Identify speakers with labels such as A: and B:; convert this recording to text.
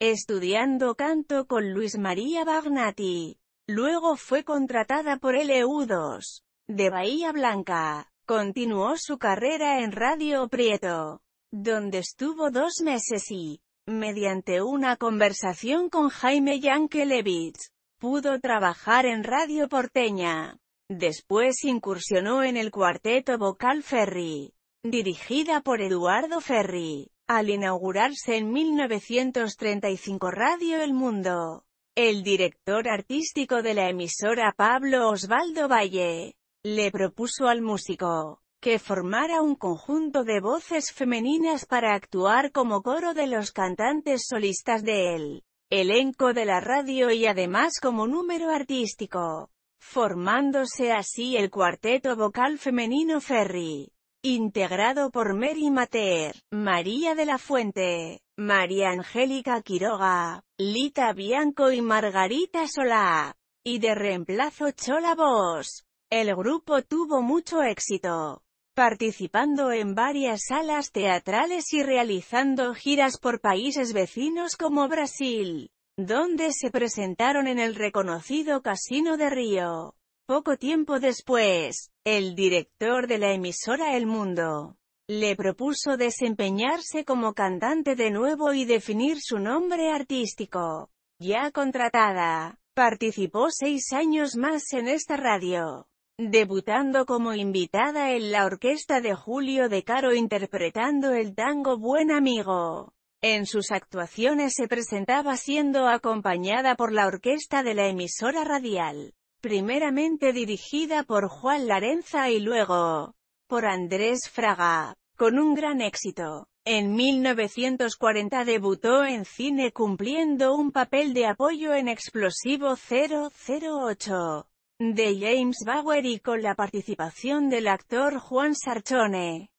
A: estudiando canto con Luis María Bagnati. Luego fue contratada por LU2 de Bahía Blanca. Continuó su carrera en Radio Prieto, donde estuvo dos meses y, mediante una conversación con Jaime Yankelevitz, pudo trabajar en Radio Porteña. Después incursionó en el cuarteto vocal Ferry, dirigida por Eduardo Ferri. Al inaugurarse en 1935 Radio El Mundo, el director artístico de la emisora Pablo Osvaldo Valle, le propuso al músico que formara un conjunto de voces femeninas para actuar como coro de los cantantes solistas de él elenco de la radio y además como número artístico, formándose así el cuarteto vocal femenino Ferry. Integrado por Mary Mater, María de la Fuente, María Angélica Quiroga, Lita Bianco y Margarita Solá. Y de reemplazo Chola Vos, El grupo tuvo mucho éxito, participando en varias salas teatrales y realizando giras por países vecinos como Brasil, donde se presentaron en el reconocido Casino de Río. Poco tiempo después, el director de la emisora El Mundo le propuso desempeñarse como cantante de nuevo y definir su nombre artístico. Ya contratada, participó seis años más en esta radio, debutando como invitada en la orquesta de Julio De Caro interpretando el tango Buen Amigo. En sus actuaciones se presentaba siendo acompañada por la orquesta de la emisora radial primeramente dirigida por Juan Larenza y luego por Andrés Fraga, con un gran éxito. En 1940 debutó en cine cumpliendo un papel de apoyo en Explosivo 008 de James Bauer y con la participación del actor Juan Sarchone.